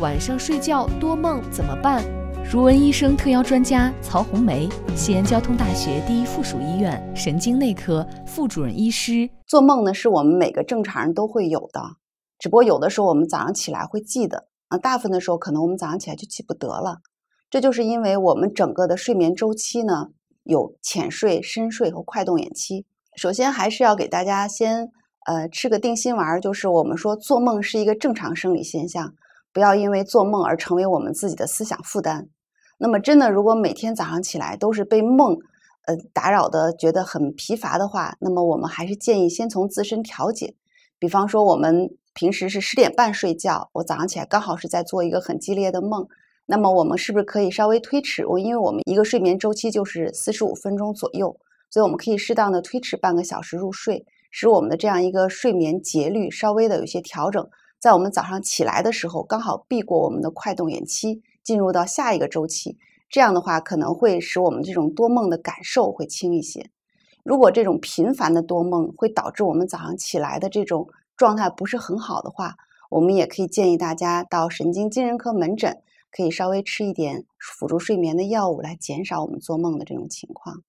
晚上睡觉多梦怎么办？如文医生特邀专家曹红梅，西安交通大学第一附属医院神经内科副主任医师。做梦呢，是我们每个正常人都会有的，只不过有的时候我们早上起来会记得啊，大部分的时候可能我们早上起来就记不得了。这就是因为我们整个的睡眠周期呢，有浅睡、深睡和快动眼期。首先还是要给大家先呃吃个定心丸，就是我们说做梦是一个正常生理现象。不要因为做梦而成为我们自己的思想负担。那么，真的，如果每天早上起来都是被梦呃打扰的，觉得很疲乏的话，那么我们还是建议先从自身调节。比方说，我们平时是十点半睡觉，我早上起来刚好是在做一个很激烈的梦，那么我们是不是可以稍微推迟？我因为我们一个睡眠周期就是四十五分钟左右，所以我们可以适当的推迟半个小时入睡，使我们的这样一个睡眠节律稍微的有些调整。在我们早上起来的时候，刚好避过我们的快动眼期，进入到下一个周期。这样的话，可能会使我们这种多梦的感受会轻一些。如果这种频繁的多梦会导致我们早上起来的这种状态不是很好的话，我们也可以建议大家到神经精神科门诊，可以稍微吃一点辅助睡眠的药物，来减少我们做梦的这种情况。